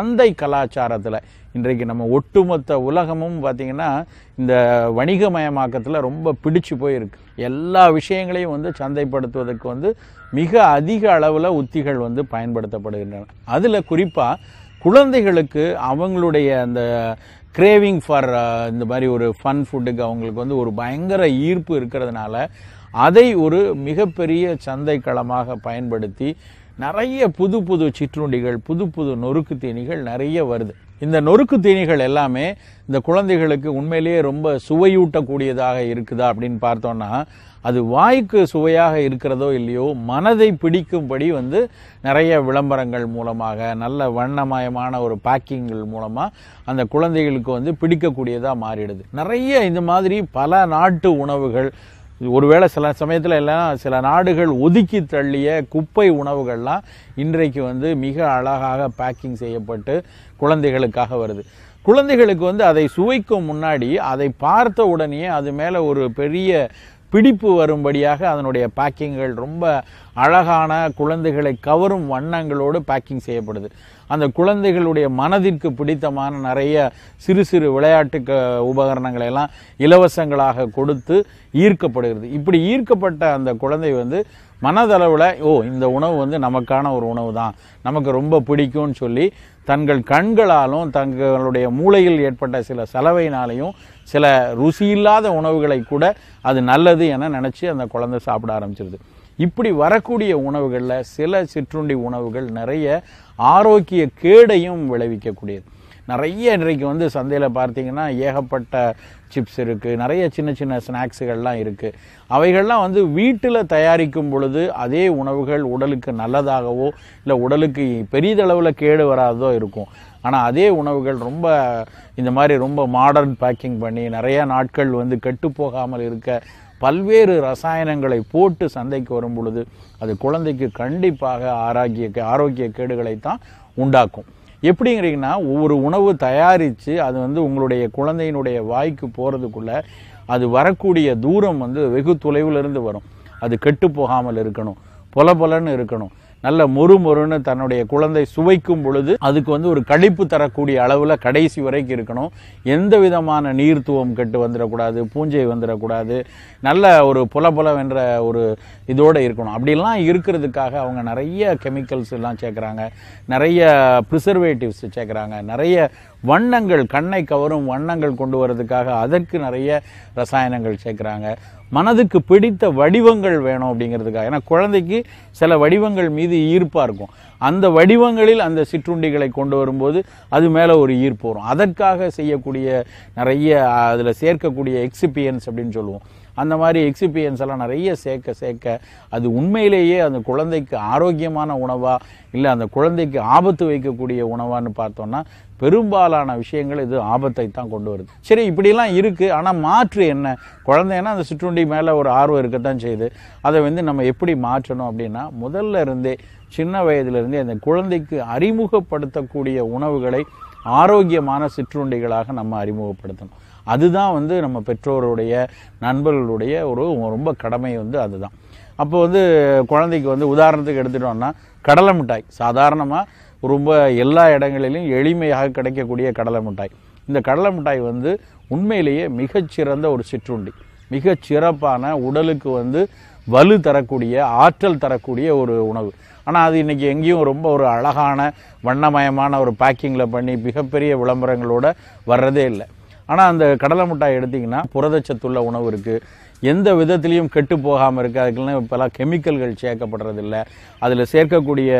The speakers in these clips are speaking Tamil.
சந்தை கலாச்சாரத்தில் இன்றைக்கு நம்ம ஒட்டுமொத்த உலகமும் பார்த்திங்கன்னா இந்த வணிகமயமாக்கத்தில் ரொம்ப பிடிச்சு போயிருக்கு எல்லா விஷயங்களையும் வந்து சந்தைப்படுத்துவதற்கு வந்து மிக அதிக அளவில் உத்திகள் வந்து பயன்படுத்தப்படுகின்றன அதில் குறிப்பாக குழந்தைகளுக்கு அவங்களுடைய அந்த கிரேவிங் ஃபார் இந்த மாதிரி ஒரு ஃபன் ஃபுட்டுக்கு அவங்களுக்கு வந்து ஒரு பயங்கர ஈர்ப்பு இருக்கிறதுனால அதை ஒரு மிகப்பெரிய சந்தைக்களமாக பயன்படுத்தி நிறைய புது புது சிற்றுண்டிகள் புது புது நொறுக்கு தீனிகள் நிறைய வருது இந்த நொறுக்கு தீனிகள் எல்லாமே இந்த குழந்தைகளுக்கு உண்மையிலேயே ரொம்ப சுவையூட்டக்கூடியதாக இருக்குதா அப்படின்னு பார்த்தோன்னா அது வாய்க்கு சுவையாக இருக்கிறதோ இல்லையோ மனதை பிடிக்கும்படி வந்து நிறைய விளம்பரங்கள் மூலமாக நல்ல வண்ணமயமான ஒரு பேக்கிங்கள் மூலமாக அந்த குழந்தைகளுக்கு வந்து பிடிக்கக்கூடியதாக மாறிடுது நிறைய இந்த மாதிரி பல நாட்டு உணவுகள் ஒருவேளை சில சமயத்தில் எல்லாம் சில நாடுகள் ஒதுக்கி தள்ளிய குப்பை உணவுகள்லாம் இன்றைக்கு வந்து மிக அழகாக பேக்கிங் செய்யப்பட்டு குழந்தைகளுக்காக வருது குழந்தைகளுக்கு வந்து அதை சுவைக்கும் முன்னாடி அதை பார்த்த உடனே அது மேலே ஒரு பெரிய பிடிப்பு வரும்படியாக அதனுடைய பேக்கிங்கள் ரொம்ப அழகான குழந்தைகளை கவரும் வண்ணங்களோடு பேக்கிங் செய்யப்படுது அந்த குழந்தைகளுடைய மனதிற்கு பிடித்தமான நிறைய சிறு சிறு விளையாட்டு உபகரணங்களை எல்லாம் இலவசங்களாக கொடுத்து ஈர்க்கப்படுகிறது இப்படி ஈர்க்கப்பட்ட அந்த குழந்தை வந்து மனதளவில் ஓ இந்த உணவு வந்து நமக்கான ஒரு உணவு தான் நமக்கு ரொம்ப பிடிக்கும்னு சொல்லி தங்கள் கண்களாலும் தங்களுடைய மூளையில் ஏற்பட்ட சில செலவையினாலையும் சில ருசியில்லாத உணவுகளை கூட அது நல்லது என நினச்சி அந்த குழந்தை சாப்பிட ஆரம்பிச்சிருது இப்படி வரக்கூடிய உணவுகளில் சில சிற்றுண்டி உணவுகள் நிறைய ஆரோக்கிய கேடையும் விளைவிக்கக்கூடியது நிறைய இன்றைக்கு வந்து சந்தையில் பார்த்தீங்கன்னா ஏகப்பட்ட சிப்ஸ் இருக்குது நிறைய சின்ன சின்ன ஸ்நாக்ஸுகள்லாம் இருக்குது அவைகள்லாம் வந்து வீட்டில் தயாரிக்கும் பொழுது அதே உணவுகள் உடலுக்கு நல்லதாகவோ இல்லை உடலுக்கு பெரியதளவில் கேடு வராதோ இருக்கும் ஆனால் அதே உணவுகள் ரொம்ப இந்த மாதிரி ரொம்ப மாடர்ன் பேக்கிங் பண்ணி நிறையா நாட்கள் வந்து கெட்டு போகாமல் இருக்க பல்வேறு ரசாயனங்களை போட்டு சந்தைக்கு வரும் பொழுது அது குழந்தைக்கு கண்டிப்பாக ஆரோக்கிய ஆரோக்கிய தான் உண்டாக்கும் எப்படிங்கிறீங்கன்னா ஒவ்வொரு உணவு தயாரித்து அது வந்து உங்களுடைய குழந்தையினுடைய வாய்க்கு போகிறதுக்குள்ளே அது வரக்கூடிய தூரம் வந்து வெகு தொலைவில் இருந்து வரும் அது கெட்டு போகாமல் இருக்கணும் பொல பொலன்னு இருக்கணும் நல்ல மொறு மொறுன்னு தன்னுடைய குழந்தை சுவைக்கும் பொழுது அதுக்கு வந்து ஒரு கழிப்பு தரக்கூடிய அளவில் கடைசி வரைக்கும் இருக்கணும் எந்த விதமான நீர்த்துவம் கெட்டு வந்துடக்கூடாது பூஞ்சை வந்துடக்கூடாது நல்ல ஒரு புல புலவென்ற ஒரு இதோடு இருக்கணும் அப்படிலாம் இருக்கிறதுக்காக அவங்க நிறைய கெமிக்கல்ஸ் எல்லாம் சேர்க்குறாங்க நிறைய ப்ரிசர்வேட்டிவ்ஸ் சேர்க்குறாங்க நிறைய வண்ணங்கள் கண்ணை கவரும் வண்ணங்கள் கொண்டு வரதுக்காக அதற்கு நிறைய ரசாயனங்கள் சேர்க்குறாங்க மனதுக்கு பிடித்த வடிவங்கள் வேணும் அப்படிங்கிறதுக்காக ஏன்னா குழந்தைக்கு சில வடிவங்கள் மீது ஈர்ப்பாக இருக்கும் அந்த வடிவங்களில் அந்த சிற்றுண்டிகளை கொண்டு வரும்போது அது மேலே ஒரு ஈர்ப்பு வரும் அதற்காக செய்யக்கூடிய நிறைய அதில் சேர்க்கக்கூடிய எக்ஸிபியன்ஸ் அப்படின்னு சொல்லுவோம் அந்த மாதிரி எக்ஸிபியன்ஸ் எல்லாம் நிறைய சேர்க்க சேர்க்க அது உண்மையிலேயே அந்த குழந்தைக்கு ஆரோக்கியமான உணவா இல்லை அந்த குழந்தைக்கு ஆபத்து வைக்கக்கூடிய உணவான்னு பார்த்தோம்னா பெரும்பாலான விஷயங்கள் இது ஆபத்தை தான் கொண்டு வருது சரி இப்படிலாம் இருக்குது ஆனால் மாற்று என்ன குழந்தைன்னா அந்த சிற்றுண்டி மேலே ஒரு ஆர்வம் இருக்கத்தான் செய்யுது அதை வந்து நம்ம எப்படி மாற்றணும் அப்படின்னா முதல்ல இருந்தே சின்ன வயதிலிருந்தே அந்த குழந்தைக்கு அறிமுகப்படுத்தக்கூடிய உணவுகளை ஆரோக்கியமான சிற்றுண்டிகளாக நம்ம அறிமுகப்படுத்தணும் அதுதான் வந்து நம்ம பெற்றோருடைய நண்பர்களுடைய ஒரு ரொம்ப கடமை வந்து அதுதான் அப்போ வந்து குழந்தைக்கு வந்து உதாரணத்துக்கு எடுத்துகிட்டோன்னா கடலை மிட்டாய் சாதாரணமாக ரொம்ப எல்லா இடங்களிலும் எளிமையாக கிடைக்கக்கூடிய கடலை மிட்டாய் இந்த கடலை மிட்டாய் வந்து உண்மையிலேயே மிகச்சிறந்த ஒரு சிற்றுண்டி மிகச்சிறப்பான சிறப்பான உடலுக்கு வந்து வலு தரக்கூடிய ஆற்றல் தரக்கூடிய ஒரு உணவு ஆனால் அது இன்றைக்கி எங்கேயும் ரொம்ப ஒரு அழகான வண்ணமயமான ஒரு பேக்கிங்கில் பண்ணி மிகப்பெரிய விளம்பரங்களோடு வர்றதே இல்லை ஆனால் அந்த கடலை முட்டாய் எடுத்திங்கன்னா புரதச்சத்துள்ள உணவு இருக்குது எந்த விதத்துலேயும் கெட்டு போகாமல் இருக்குது அதுக்கெல்லாம் இப்போலாம் கெமிக்கல்கள் சேர்க்கப்படுறதில்ல அதில் சேர்க்கக்கூடிய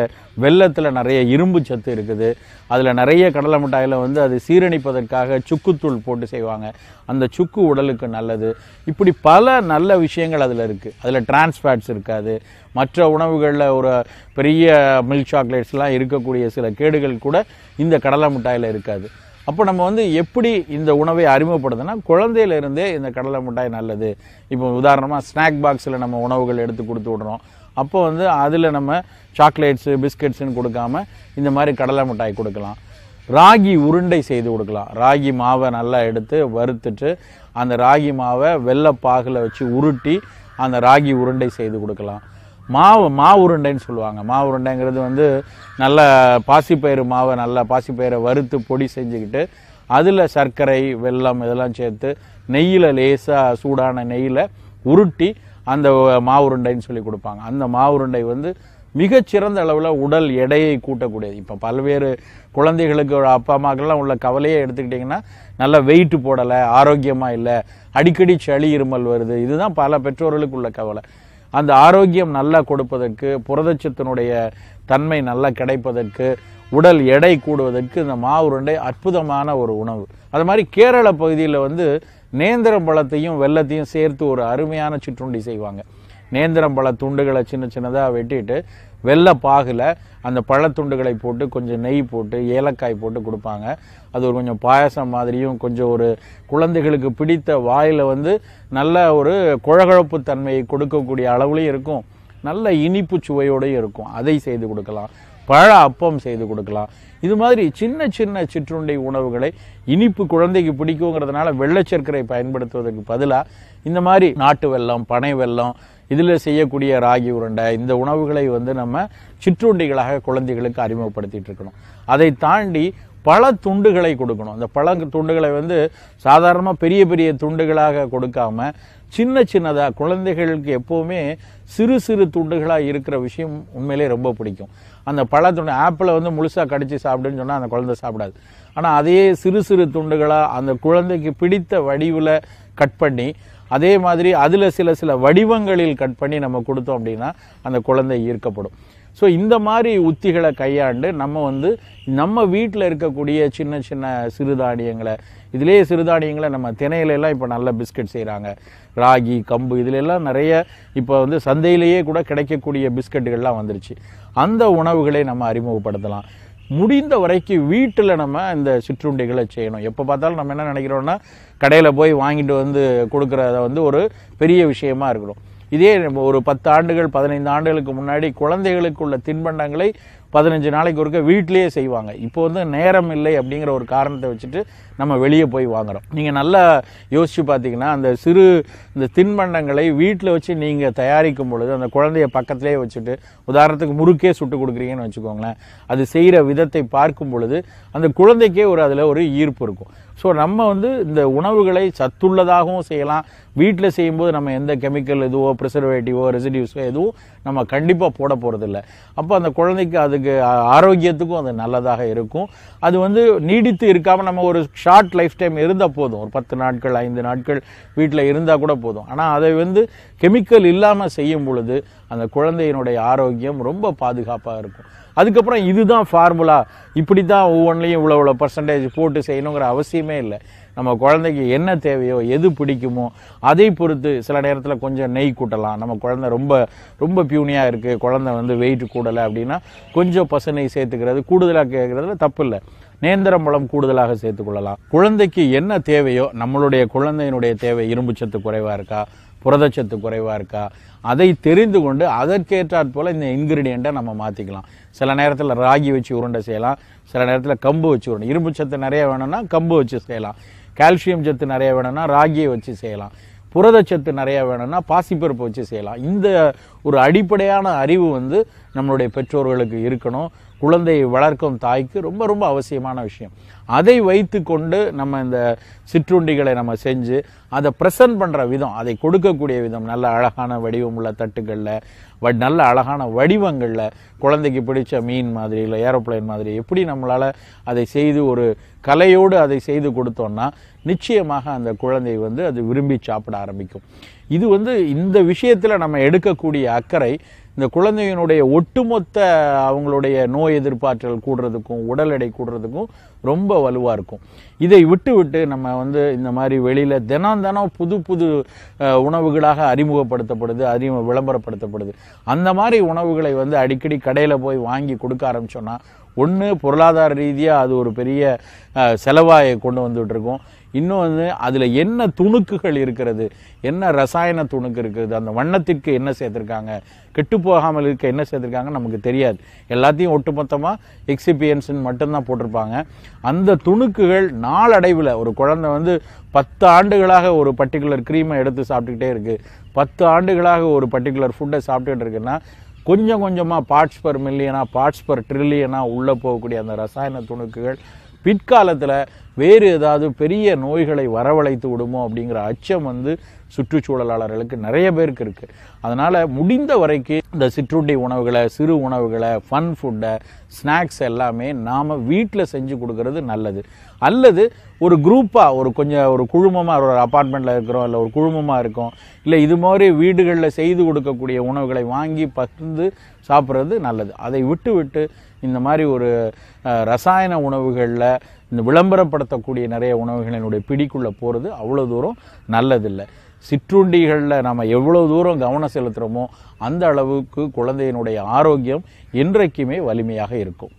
வெள்ளத்தில் நிறைய இரும்பு சத்து இருக்குது அதில் நிறைய கடலை மிட்டாயில் வந்து அது சீரணிப்பதற்காக சுக்குத்தூள் போட்டு செய்வாங்க அந்த சுக்கு உடலுக்கு நல்லது இப்படி பல நல்ல விஷயங்கள் அதில் இருக்குது அதில் டிரான்ஸ்ஃபேட்ஸ் இருக்காது மற்ற உணவுகளில் ஒரு பெரிய மில்க் சாக்லேட்ஸ்லாம் இருக்கக்கூடிய சில கேடுகள் கூட இந்த கடலை மிட்டாயில் இருக்காது அப்போ நம்ம வந்து எப்படி இந்த உணவை அறிமுகப்படுத்தினா குழந்தையிலிருந்தே இந்த கடலை மிட்டாய் நல்லது இப்போ உதாரணமாக ஸ்நாக் பாக்ஸில் நம்ம உணவுகள் எடுத்து கொடுத்து விடுறோம் அப்போ வந்து அதில் நம்ம சாக்லேட்ஸு பிஸ்கட்ஸுன்னு கொடுக்காம இந்த மாதிரி கடலை மிட்டாய் கொடுக்கலாம் ராகி உருண்டை செய்து கொடுக்கலாம் ராகி மாவை நல்லா எடுத்து வறுத்துட்டு அந்த ராகி மாவை வெள்ளை பாகில் வச்சு உருட்டி அந்த ராகி உருண்டை செய்து கொடுக்கலாம் மாவு மாவு உருண்டைன்னு சொல்லுவாங்க மாவு உருண்டைங்கிறது வந்து நல்ல பாசிப்பயிறு மாவை நல்லா பாசிப்பயிரை வறுத்து பொடி செஞ்சுக்கிட்டு அதில் சர்க்கரை வெல்லம் இதெல்லாம் சேர்த்து நெய்யில் லேசாக சூடான நெய்யில் உருட்டி அந்த மாவுருண்டைன்னு சொல்லி கொடுப்பாங்க அந்த மாவுருண்டை வந்து மிகச்சிறந்த அளவில் உடல் எடையை கூட்டக்கூடியது இப்போ பல்வேறு குழந்தைகளுக்கு அப்பா அம்மாக்கெல்லாம் உள்ள கவலையை எடுத்துக்கிட்டிங்கன்னா நல்லா வெயிட் போடலை ஆரோக்கியமாக இல்லை அடிக்கடி சளி இருமல் வருது இதுதான் பல பெற்றோர்களுக்கு உள்ள கவலை அந்த ஆரோக்கியம் நல்லா கொடுப்பதற்கு புரதச்சத்தினுடைய தன்மை நல்லா கிடைப்பதற்கு உடல் எடை கூடுவதற்கு இந்த மாவுருண்டை அற்புதமான ஒரு உணவு அது மாதிரி கேரள பகுதியில் வந்து நேந்திரம் பழத்தையும் வெள்ளத்தையும் சேர்த்து ஒரு அருமையான சிற்றுண்டி செய்வாங்க நேந்திரம் பழ துண்டுகளை சின்ன சின்னதாக வெட்டிட்டு வெள்ளை பாகில் அந்த பழத்துண்டுகளை போட்டு கொஞ்சம் நெய் போட்டு ஏலக்காய் போட்டு கொடுப்பாங்க அது ஒரு கொஞ்சம் பாயசம் மாதிரியும் கொஞ்சம் ஒரு குழந்தைகளுக்கு பிடித்த வாயில் வந்து நல்ல ஒரு குழகழப்பு தன்மையை கொடுக்கக்கூடிய அளவுலையும் இருக்கும் நல்ல இனிப்பு சுவையோடையும் இருக்கும் அதை செய்து கொடுக்கலாம் பழ அப்பம் செய்து கொடுக்கலாம் இது மாதிரி சின்ன சின்ன சிற்றுண்டை உணவுகளை இனிப்பு குழந்தைக்கு பிடிக்குங்கிறதுனால வெள்ளச்சர்க்கரை பயன்படுத்துவதற்கு பதிலாக இந்த மாதிரி நாட்டு வெள்ளம் பனை வெள்ளம் இதில் செய்யக்கூடிய ராகி உருண்டை இந்த உணவுகளை வந்து நம்ம சிற்றுண்டிகளாக குழந்தைகளுக்கு அறிமுகப்படுத்திகிட்டு இருக்கணும் அதை தாண்டி பல துண்டுகளை கொடுக்கணும் அந்த பழ துண்டுகளை வந்து சாதாரணமாக பெரிய பெரிய துண்டுகளாக கொடுக்காம சின்ன சின்னதாக குழந்தைகளுக்கு எப்போவுமே சிறு சிறு துண்டுகளாக இருக்கிற விஷயம் உண்மையிலே ரொம்ப பிடிக்கும் அந்த பழ துண்டு ஆப்பிளை வந்து முழுசாக கடிச்சு சாப்பிடுன்னு சொன்னால் அந்த குழந்தை சாப்பிடாது ஆனால் அதையே சிறு சிறு துண்டுகளாக அந்த குழந்தைக்கு பிடித்த வடிவில் கட் பண்ணி அதே மாதிரி அதில் சில சில வடிவங்களில் கட் பண்ணி நம்ம கொடுத்தோம் அப்படின்னா அந்த குழந்தை ஈர்க்கப்படும் ஸோ இந்த மாதிரி உத்திகளை கையாண்டு நம்ம வந்து நம்ம வீட்டில் இருக்கக்கூடிய சின்ன சின்ன சிறுதானியங்களை இதுலேயே சிறுதானியங்களை நம்ம திணையிலெல்லாம் இப்போ நல்ல பிஸ்கட் செய்கிறாங்க ராகி கம்பு இதிலெல்லாம் நிறைய இப்போ வந்து சந்தையிலேயே கூட கிடைக்கக்கூடிய பிஸ்கட்டுகள்லாம் வந்துருச்சு அந்த உணவுகளை நம்ம அறிமுகப்படுத்தலாம் முடிந்த வரைக்கும் வீட்டில் நம்ம இந்த சிற்றுண்டிகளை செய்யணும் எப்போ பார்த்தாலும் நம்ம என்ன நினைக்கிறோன்னா கடையில் போய் வாங்கிட்டு வந்து கொடுக்குறத வந்து ஒரு பெரிய விஷயமா இருக்கணும் இதே ஒரு பத்து ஆண்டுகள் பதினைந்து ஆண்டுகளுக்கு முன்னாடி குழந்தைகளுக்கு உள்ள தின்பண்டங்களை பதினஞ்சு நாளைக்கு ஒருக்க வீட்டிலேயே செய்வாங்க இப்போ வந்து நேரம் இல்லை அப்படிங்கிற ஒரு காரணத்தை வச்சுட்டு நம்ம வெளியே போய் வாங்குகிறோம் நீங்கள் நல்லா யோசித்து பார்த்தீங்கன்னா அந்த சிறு இந்த தின்பண்டங்களை வீட்டில் வச்சு நீங்கள் தயாரிக்கும் பொழுது அந்த குழந்தைய பக்கத்திலே வச்சுட்டு உதாரணத்துக்கு முறுக்கே சுட்டு கொடுக்குறீங்கன்னு வச்சுக்கோங்களேன் அது செய்கிற விதத்தை பார்க்கும் பொழுது அந்த குழந்தைக்கே ஒரு அதில் ஒரு ஈர்ப்பு இருக்கும் ஸோ நம்ம வந்து இந்த உணவுகளை சத்துள்ளதாகவும் செய்யலாம் வீட்டில் செய்யும்போது நம்ம எந்த கெமிக்கல் இதுவோ ப்ரிசர்வேட்டிவோ ரெசிடியூஸோ எதுவும் நம்ம கண்டிப்பாக போட போகிறதில்ல அப்போ அந்த குழந்தைக்கு அதுக்கு ஆரோக்கியத்துக்கும் அது நல்லதாக இருக்கும் அது வந்து நீடித்து இருக்காமல் நம்ம ஒரு ஷார்ட் லைஃப் டைம் இருந்தால் போதும் ஒரு பத்து நாட்கள் ஐந்து நாட்கள் வீட்டில் இருந்தால் கூட போதும் போதும் ஆனால் அதை வந்து கெமிக்கல் இல்லாமல் செய்யும் பொழுது அந்த குழந்தையினுடைய ஆரோக்கியம் ரொம்ப பாதுகாப்பாக இருக்கும் அதுக்கப்புறம் இதுதான் ஃபார்முலா இப்படி தான் ஒவ்வொன்றிலையும் இவ்வளோ இவ்வளோ பர்சன்டேஜ் போட்டு செய்யணுங்கிற அவசியமே இல்லை நம்ம குழந்தைக்கு என்ன தேவையோ எது பிடிக்குமோ அதை பொறுத்து சில நேரத்தில் கொஞ்சம் நெய் கூட்டலாம் நம்ம குழந்தை ரொம்ப ரொம்ப பியூனியாக இருக்குது குழந்தை வந்து வெயிட் கூடலை அப்படின்னா கொஞ்சம் பசுனை சேர்த்துக்கிறது கூடுதலாக கேட்குறதுல தப்பு இல்லை நேந்திரம் பழம் கூடுதலாக சேர்த்துக்கொள்ளலாம் குழந்தைக்கு என்ன தேவையோ நம்மளுடைய குழந்தையினுடைய தேவை இரும்புச்சத்து குறைவாக இருக்கா புரதச்சத்து குறைவாக இருக்கா அதை தெரிந்து கொண்டு அதற்கேற்றாற் போல் இந்த இன்கிரீடியண்ட்டை நம்ம மாற்றிக்கலாம் சில நேரத்தில் ராகி வச்சு உருண்டை செய்யலாம் சில நேரத்தில் கம்பு வச்சு உருண்டை இரும்பு சத்து நிறைய வேணும்னா கம்பு வச்சு செய்யலாம் கால்சியம் சத்து நிறைய வேணும்னா ராகியை வச்சு செய்யலாம் புரதச்சத்து நிறையா வேணும்னா பாசிப்பருப்பு வச்சு செய்யலாம் இந்த ஒரு அடிப்படையான அறிவு வந்து நம்மளுடைய பெற்றோர்களுக்கு இருக்கணும் குழந்தையை வளர்க்கும் தாய்க்கு ரொம்ப ரொம்ப அவசியமான விஷயம் அதை வைத்து கொண்டு நம்ம இந்த சிற்றுண்டிகளை நம்ம செஞ்சு அதை ப்ரெசன்ட் பண்ணுற விதம் அதை கொடுக்கக்கூடிய விதம் நல்ல அழகான வடிவமுள்ள தட்டுகளில் வ நல்ல அழகான வடிவங்களில் குழந்தைக்கு பிடிச்ச மீன் மாதிரி இல்லை ஏரோப்ளைன் மாதிரி எப்படி நம்மளால் அதை செய்து ஒரு கலையோடு அதை செய்து கொடுத்தோன்னா நிச்சயமாக அந்த குழந்தை வந்து அது விரும்பி சாப்பிட ஆரம்பிக்கும் இது வந்து இந்த விஷயத்தில் நம்ம எடுக்கக்கூடிய அக்கறை இந்த குழந்தையினுடைய ஒட்டுமொத்த அவங்களுடைய நோய் எதிர்ப்பாற்றல் கூடுறதுக்கும் உடல் எடை கூடுறதுக்கும் ரொம்ப வலுவாக இருக்கும் இதை விட்டு விட்டு நம்ம வந்து இந்த மாதிரி வெளியில் தினம் தினம் புது புது உணவுகளாக அறிமுகப்படுத்தப்படுது அறிமுக விளம்பரப்படுத்தப்படுது அந்த மாதிரி உணவுகளை வந்து அடிக்கடி கடையில் போய் வாங்கி கொடுக்க ஆரம்பிச்சோன்னா ஒன்று பொருளாதார ரீதியாக அது ஒரு பெரிய செலவாய கொண்டு வந்துட்டுருக்கோம் இன்னொன்று அதில் என்ன துணுக்குகள் இருக்கிறது என்ன ரசாயன துணுக்கு இருக்கிறது அந்த வண்ணத்திற்கு என்ன சேர்த்துருக்காங்க கெட்டு போகாமல் இருக்க என்ன சேர்த்துருக்காங்க நமக்கு தெரியாது எல்லாத்தையும் ஒட்டுமொத்தமாக எக்ஸிபியன்ஸுன்னு மட்டும்தான் போட்டிருப்பாங்க அந்த துணுக்குகள் நாளடைவில் ஒரு குழந்தை வந்து பத்து ஆண்டுகளாக ஒரு பர்டிகுலர் க்ரீமை எடுத்து சாப்பிட்டுக்கிட்டே இருக்குது பத்து ஆண்டுகளாக ஒரு பர்டிகுலர் ஃபுட்டை சாப்பிட்டுக்கிட்டு இருக்குன்னா கொஞ்சம் கொஞ்சமாக பார்ட்ஸ் பர் மில்லியனாக பார்ட்ஸ் பர் ட்ரில்லியனாக உள்ளே போகக்கூடிய அந்த ரசாயன துணுக்குகள் பிற்காலத்தில் வேறு ஏதாவது பெரிய நோய்களை வரவழைத்து விடுமோ அப்படிங்கிற அச்சம் வந்து சுற்றுச்சூழலாளர்களுக்கு நிறைய பேருக்கு இருக்குது அதனால் முடிந்த வரைக்கும் இந்த சிற்றுண்டி உணவுகளை சிறு உணவுகளை ஃபன் ஃபுட்டை ஸ்நாக்ஸ் எல்லாமே நாம் வீட்டில் செஞ்சு கொடுக்கறது நல்லது அல்லது ஒரு குரூப்பாக ஒரு கொஞ்சம் ஒரு குழுமமாக ஒரு அப்பார்ட்மெண்ட்டில் இருக்கிறோம் இல்லை ஒரு குழுமமாக இருக்கோம் இல்லை இது மாதிரி வீடுகளில் செய்து கொடுக்கக்கூடிய உணவுகளை வாங்கி பகிர்ந்து சாப்பிட்றது நல்லது அதை விட்டு விட்டு இந்த மாதிரி ஒரு ரசாயன உணவுகளில் இந்த விளம்பரப்படுத்தக்கூடிய நிறைய உணவுகளினுடைய பிடிக்குள்ளே போகிறது அவ்வளோ தூரம் நல்லதில்லை சிற்றுண்டிகளில் நம்ம எவ்வளோ தூரம் கவனம் செலுத்துகிறோமோ அந்த அளவுக்கு குழந்தையினுடைய ஆரோக்கியம் என்றைக்குமே வலிமையாக இருக்கும்